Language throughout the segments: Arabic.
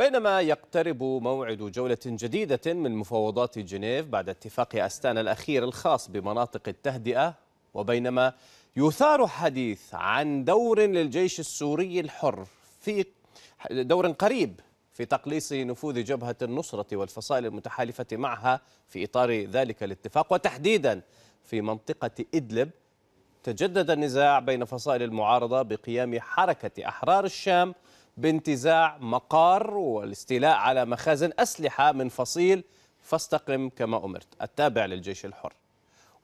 بينما يقترب موعد جولة جديدة من مفاوضات جنيف بعد اتفاق أستانا الأخير الخاص بمناطق التهدئة وبينما يثار حديث عن دور للجيش السوري الحر في دور قريب في تقليص نفوذ جبهة النصرة والفصائل المتحالفة معها في إطار ذلك الاتفاق وتحديدا في منطقة إدلب تجدد النزاع بين فصائل المعارضة بقيام حركة أحرار الشام بانتزاع مقار والاستيلاء على مخازن أسلحة من فصيل فاستقم كما أمرت التابع للجيش الحر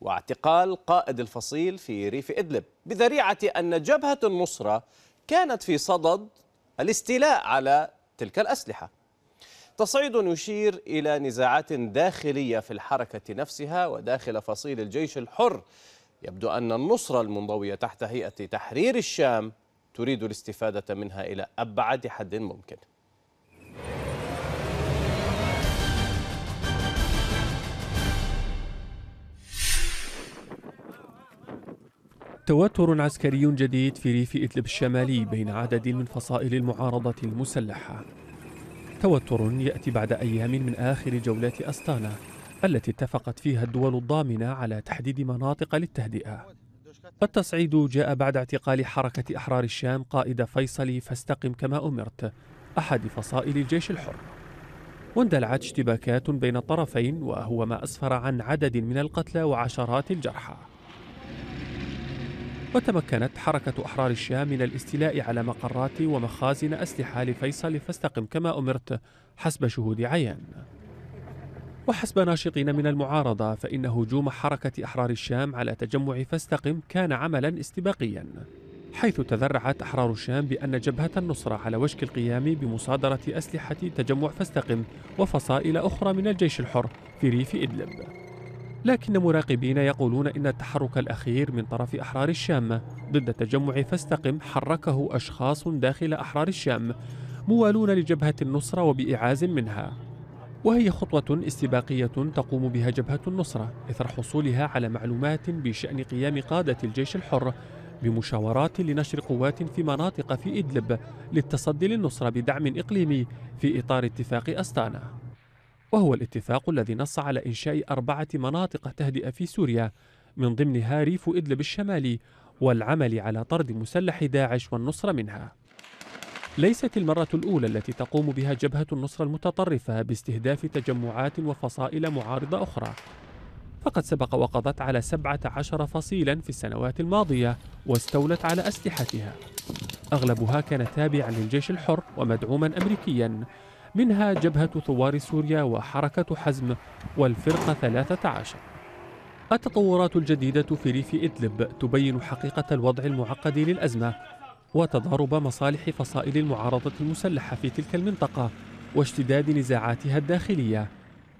واعتقال قائد الفصيل في ريف إدلب بذريعة أن جبهة النصرة كانت في صدد الاستيلاء على تلك الأسلحة تصعيد يشير إلى نزاعات داخلية في الحركة نفسها وداخل فصيل الجيش الحر يبدو أن النصرة المنضوية تحت هيئة تحرير الشام تريد الاستفادة منها إلى أبعد حد ممكن توتر عسكري جديد في ريف إدلب الشمالي بين عدد من فصائل المعارضة المسلحة توتر يأتي بعد أيام من آخر جولات أستانا التي اتفقت فيها الدول الضامنة على تحديد مناطق للتهدئة التصعيد جاء بعد اعتقال حركة أحرار الشام قائد فيصل فاستقم كما أمرت أحد فصائل الجيش الحر واندلعت اشتباكات بين الطرفين وهو ما أسفر عن عدد من القتلى وعشرات الجرحى وتمكنت حركة أحرار الشام من الاستيلاء على مقرات ومخازن أسلحة لفيصل فاستقم كما أمرت حسب شهود عيان وحسب ناشطين من المعارضة فإن هجوم حركة أحرار الشام على تجمع فاستقم كان عملا استباقيا حيث تذرعت أحرار الشام بأن جبهة النصرة على وشك القيام بمصادرة أسلحة تجمع فاستقم وفصائل أخرى من الجيش الحر في ريف إدلب لكن مراقبين يقولون إن التحرك الأخير من طرف أحرار الشام ضد تجمع فاستقم حركه أشخاص داخل أحرار الشام موالون لجبهة النصرة وبإعاز منها وهي خطوة استباقية تقوم بها جبهة النصرة إثر حصولها على معلومات بشأن قيام قادة الجيش الحر بمشاورات لنشر قوات في مناطق في إدلب للتصدي للنصرة بدعم إقليمي في إطار اتفاق أستانا وهو الاتفاق الذي نص على إنشاء أربعة مناطق تهدئة في سوريا من ضمنها ريف إدلب الشمالي والعمل على طرد مسلح داعش والنصرة منها ليست المرة الأولى التي تقوم بها جبهة النصرة المتطرفة باستهداف تجمعات وفصائل معارضة أخرى فقد سبق وقضت على 17 فصيلا في السنوات الماضية واستولت على أسلحتها أغلبها كان تابعا للجيش الحر ومدعوما أمريكيا منها جبهة ثوار سوريا وحركة حزم والفرقة 13 التطورات الجديدة في ريف إدلب تبين حقيقة الوضع المعقد للأزمة وتضارب مصالح فصائل المعارضة المسلحة في تلك المنطقة واشتداد نزاعاتها الداخلية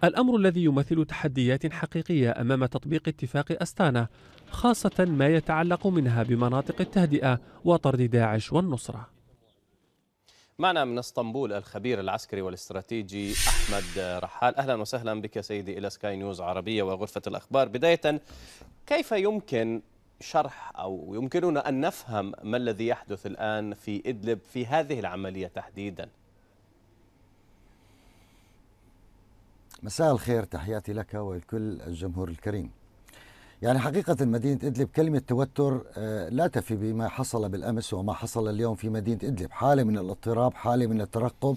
الأمر الذي يمثل تحديات حقيقية أمام تطبيق اتفاق أستانا خاصة ما يتعلق منها بمناطق التهدئة وطرد داعش والنصرة معنا من اسطنبول الخبير العسكري والاستراتيجي أحمد رحال أهلا وسهلا بك سيدي إلى سكاي نيوز عربية وغرفة الأخبار بداية كيف يمكن شرح أو يمكننا أن نفهم ما الذي يحدث الآن في إدلب في هذه العملية تحديدا مساء الخير تحياتي لك ولكل الجمهور الكريم يعني حقيقة مدينة إدلب كلمة توتر آه، لا تفي بما حصل بالأمس وما حصل اليوم في مدينة إدلب حالة من الاضطراب حالة من الترقب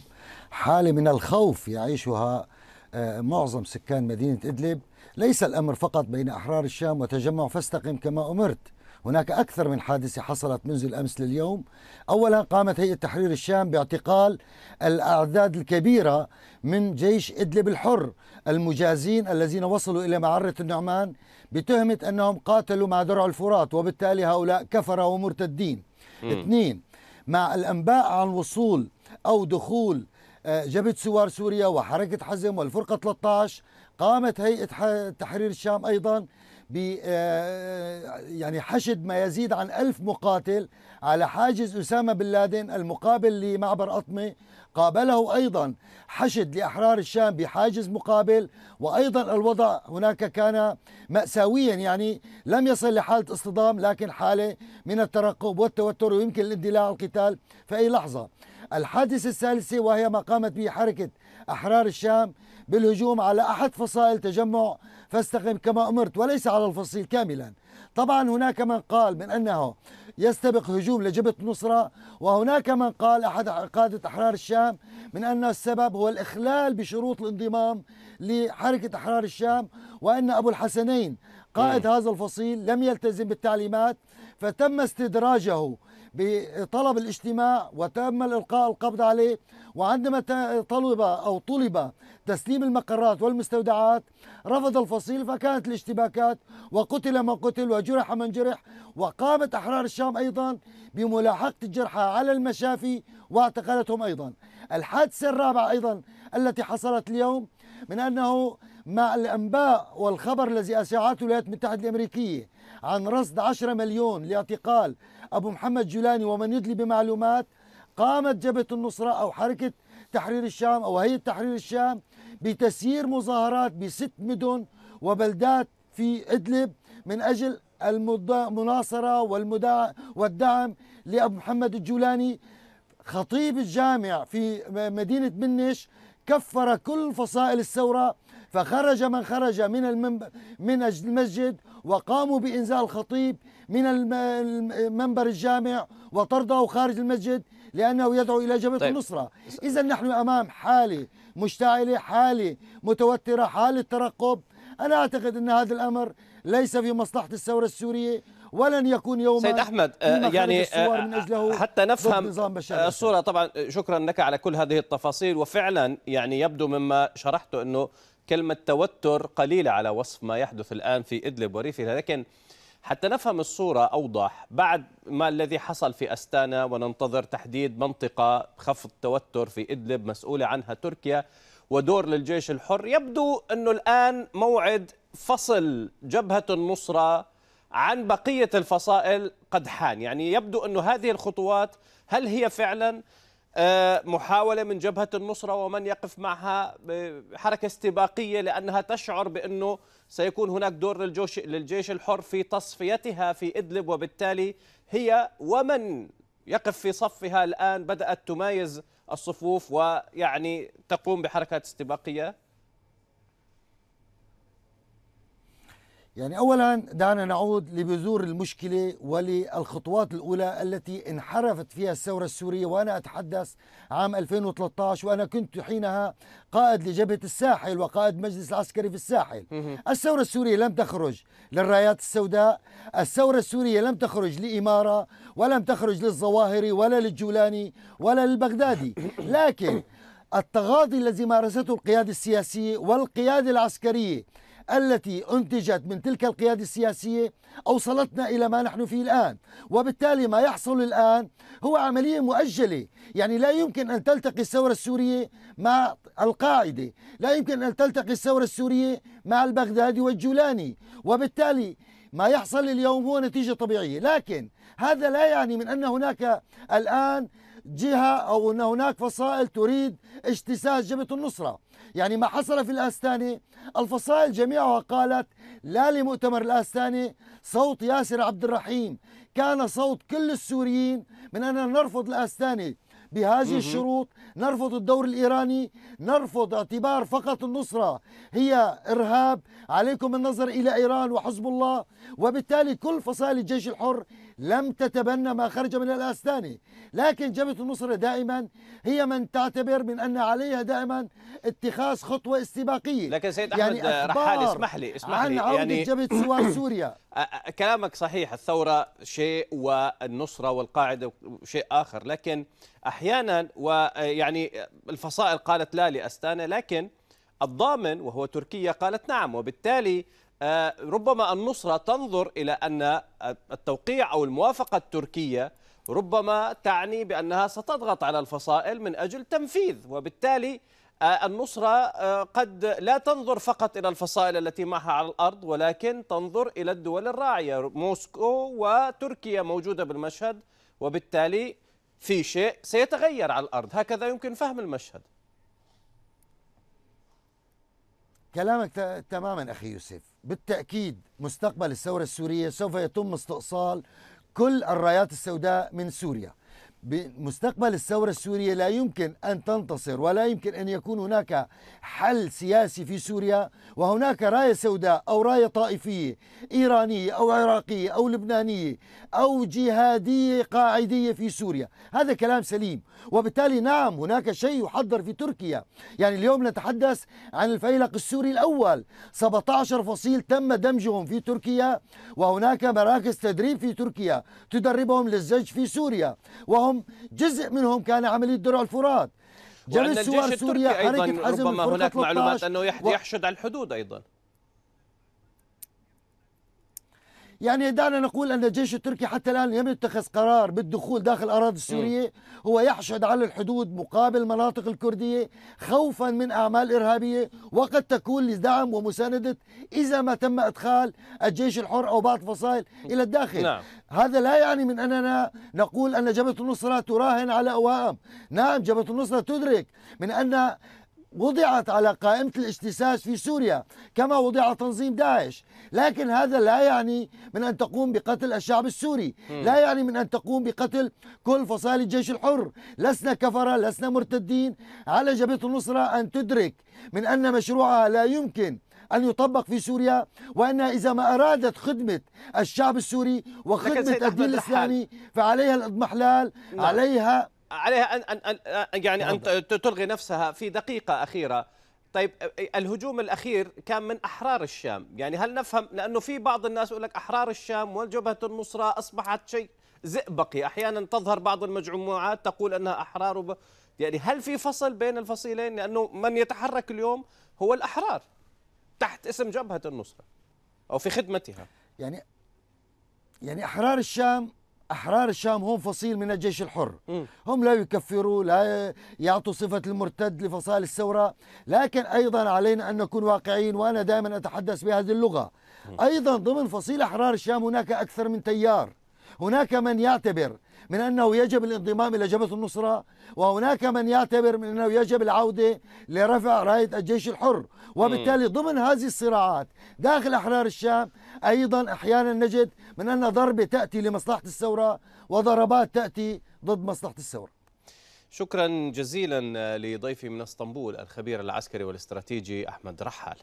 حالة من الخوف يعيشها آه، معظم سكان مدينة إدلب ليس الأمر فقط بين أحرار الشام وتجمع فاستقم كما أمرت هناك أكثر من حادثة حصلت منذ الأمس لليوم أولا قامت هيئة تحرير الشام باعتقال الأعداد الكبيرة من جيش إدلب الحر المجازين الذين وصلوا إلى معرة النعمان بتهمة أنهم قاتلوا مع درع الفرات وبالتالي هؤلاء كفرة ومرتدين اثنين مع الأنباء عن وصول أو دخول آه، جبهة ثوار سوريا وحركة حزم والفرقة 13 قامت هيئة تحرير الشام أيضا ب آه، يعني حشد ما يزيد عن ألف مقاتل على حاجز أسامة بن لادن المقابل لمعبر أطمة قابله أيضا حشد لأحرار الشام بحاجز مقابل وأيضا الوضع هناك كان مأساويا يعني لم يصل لحالة اصطدام لكن حالة من الترقب والتوتر ويمكن الاندلاع القتال في أي لحظة الحادث الثالث وهي ما قامت به حركة أحرار الشام بالهجوم على أحد فصائل تجمع فاستقم كما أمرت وليس على الفصيل كاملا طبعا هناك من قال من أنه يستبق هجوم لجبهة النصرة وهناك من قال أحد قادة أحرار الشام من أن السبب هو الإخلال بشروط الانضمام لحركة أحرار الشام وأن أبو الحسنين قائد هذا الفصيل لم يلتزم بالتعليمات فتم استدراجه بطلب الاجتماع وتم الإلقاء القبض عليه وعندما طلب أو طلب تسليم المقرات والمستودعات رفض الفصيل فكانت الاشتباكات وقتل من قتل وجرح من جرح وقامت أحرار الشام أيضا بملاحقة الجرحى على المشافي واعتقلتهم أيضا الحادثة الرابعة أيضا التي حصلت اليوم من أنه مع الأنباء والخبر الذي أشاعته الولايات المتحدة الأمريكية عن رصد 10 مليون لاعتقال أبو محمد جولاني ومن يدلي بمعلومات قامت جبهة النصرة أو حركة تحرير الشام أو هيئة تحرير الشام بتسيير مظاهرات بست مدن وبلدات في إدلب من أجل المناصرة والمدا والدعم لأبو محمد الجولاني خطيب الجامع في مدينة منش كفر كل فصائل الثورة فخرج من خرج من المنبر من المسجد وقاموا بإنزال الخطيب من المنبر الجامع وطرده خارج المسجد لأنه يدعو إلى جبهة طيب. النصرة إذا نحن أمام حالة مشتعلة حالة متوترة حالة ترقب أنا أعتقد أن هذا الأمر ليس في مصلحة الثورة السورية ولن يكون يوما سيد احمد آه، يعني آه، من أجله آه، حتى نفهم الصوره طبعا شكرا لك على كل هذه التفاصيل وفعلا يعني يبدو مما شرحته انه كلمة توتر قليلة على وصف ما يحدث الآن في إدلب وريفها لكن حتى نفهم الصورة أوضح بعد ما الذي حصل في أستانا وننتظر تحديد منطقة خفض توتر في إدلب مسؤولة عنها تركيا ودور للجيش الحر يبدو أنه الآن موعد فصل جبهة النصرة عن بقية الفصائل قد حان يعني يبدو أن هذه الخطوات هل هي فعلا آه، محاولة من جبهة النصرة ومن يقف معها حركة استباقية لأنها تشعر بأنه سيكون هناك دور للجيش, للجيش الحر في تصفيتها في إدلب وبالتالي هي ومن يقف في صفها الآن بدأت تمايز الصفوف ويعني تقوم بحركات استباقية يعني أولا دعنا نعود لبذور المشكلة وللخطوات الأولى التي انحرفت فيها الثورة السورية وأنا أتحدث عام 2013 وأنا كنت حينها قائد لجبهة الساحل وقائد مجلس العسكري في الساحل الثورة السورية لم تخرج للرايات السوداء الثورة السورية لم تخرج لإمارة ولم تخرج للظواهري ولا للجولاني ولا للبغدادي لكن التغاضي الذي مارسته القيادة السياسية والقيادة العسكرية التي أنتجت من تلك القيادة السياسية أوصلتنا إلى ما نحن فيه الآن وبالتالي ما يحصل الآن هو عملية مؤجلة يعني لا يمكن أن تلتقي الثورة السورية مع القاعدة لا يمكن أن تلتقي الثورة السورية مع البغدادي والجولاني وبالتالي ما يحصل اليوم هو نتيجة طبيعية لكن هذا لا يعني من أن هناك الآن جهة أو أن هناك فصائل تريد اجتساس جبهة النصرة يعني ما حصل في الأستاني الفصائل جميعها قالت لا لمؤتمر الأستاني صوت ياسر عبد الرحيم كان صوت كل السوريين من أننا نرفض الأستاني بهذه الشروط نرفض الدور الإيراني نرفض اعتبار فقط النصرة هي إرهاب عليكم النظر إلى إيران وحزب الله وبالتالي كل فصائل الجيش الحر لم تتبنى ما خرج من الأسنان لكن جبهة النصرة دائما هي من تعتبر من أن عليها دائما اتخاذ خطوة استباقية لكن سيد يعني أحمد يعني رحال اسمح لي اسمح لي عن عودة يعني جبهة سوار سوريا آه، آه، كلامك صحيح الثورة شيء والنصرة والقاعدة شيء آخر لكن أحيانا ويعني الفصائل قالت لا لأستانا لكن الضامن وهو تركيا قالت نعم وبالتالي آه، ربما النصرة تنظر إلى أن التوقيع أو الموافقة التركية ربما تعني بأنها ستضغط على الفصائل من أجل تنفيذ وبالتالي آه، النصرة آه، قد لا تنظر فقط إلى الفصائل التي معها على الأرض ولكن تنظر إلى الدول الراعية موسكو وتركيا موجودة بالمشهد وبالتالي في شيء سيتغير على الأرض هكذا يمكن فهم المشهد كلامك تماما أخي يوسف بالتأكيد مستقبل الثورة السورية سوف يتم استئصال كل الرايات السوداء من سوريا بمستقبل الثورة السورية لا يمكن أن تنتصر ولا يمكن أن يكون هناك حل سياسي في سوريا وهناك راية سوداء أو راية طائفية إيرانية أو عراقية أو لبنانية أو جهادية قاعدية في سوريا هذا كلام سليم وبالتالي نعم هناك شيء يحضر في تركيا يعني اليوم نتحدث عن الفيلق السوري الأول 17 فصيل تم دمجهم في تركيا وهناك مراكز تدريب في تركيا تدربهم للزج في سوريا وهم منهم جزء منهم كان عملية درع الفرات جبل سوار سوريا حركة حزم ربما هناك معلومات أنه يحشد على الحدود أيضا يعني دعنا نقول أن الجيش التركي حتى الآن لم يتخذ قرار بالدخول داخل الأراضي السورية هو يحشد على الحدود مقابل المناطق الكردية خوفا من أعمال إرهابية وقد تكون لدعم ومساندة إذا ما تم إدخال الجيش الحر أو بعض الفصائل إلى الداخل نعم. هذا لا يعني من أننا نقول أن جبهة النصرة تراهن على أوهام نعم جبهة النصرة تدرك من أن وضعت على قائمة الاجتساس في سوريا كما وضع تنظيم داعش لكن هذا لا يعني من أن تقوم بقتل الشعب السوري لا يعني من أن تقوم بقتل كل فصائل الجيش الحر لسنا كفرة لسنا مرتدين على جبهة النصرة أن تدرك من أن مشروعها لا يمكن أن يطبق في سوريا وأنها إذا ما أرادت خدمة الشعب السوري وخدمة الدين الإسلامي فعليها الاضمحلال نعم. عليها عليها أن, أن, أن يعني أن تلغي نفسها في دقيقة أخيرة طيب الهجوم الأخير كان من أحرار الشام يعني هل نفهم لأنه في بعض الناس يقول لك أحرار الشام وجبهة النصرة أصبحت شيء زئبقي أحيانا تظهر بعض المجموعات تقول أنها أحرار وب... يعني هل في فصل بين الفصيلين لأنه من يتحرك اليوم هو الأحرار تحت اسم جبهة النصرة أو في خدمتها يعني يعني أحرار الشام أحرار الشام هم فصيل من الجيش الحر م. هم لا يكفروا لا يعطوا صفة المرتد لفصائل الثورة لكن أيضا علينا أن نكون واقعيين وأنا دائما أتحدث بهذه اللغة م. أيضا ضمن فصيل أحرار الشام هناك أكثر من تيار هناك من يعتبر من أنه يجب الانضمام إلى جبهة النصرة وهناك من يعتبر من أنه يجب العودة لرفع راية الجيش الحر وبالتالي ضمن هذه الصراعات داخل أحرار الشام أيضا أحيانا نجد من أن ضربة تأتي لمصلحة الثورة وضربات تأتي ضد مصلحة الثورة شكرا جزيلا لضيفي من اسطنبول الخبير العسكري والاستراتيجي أحمد رحال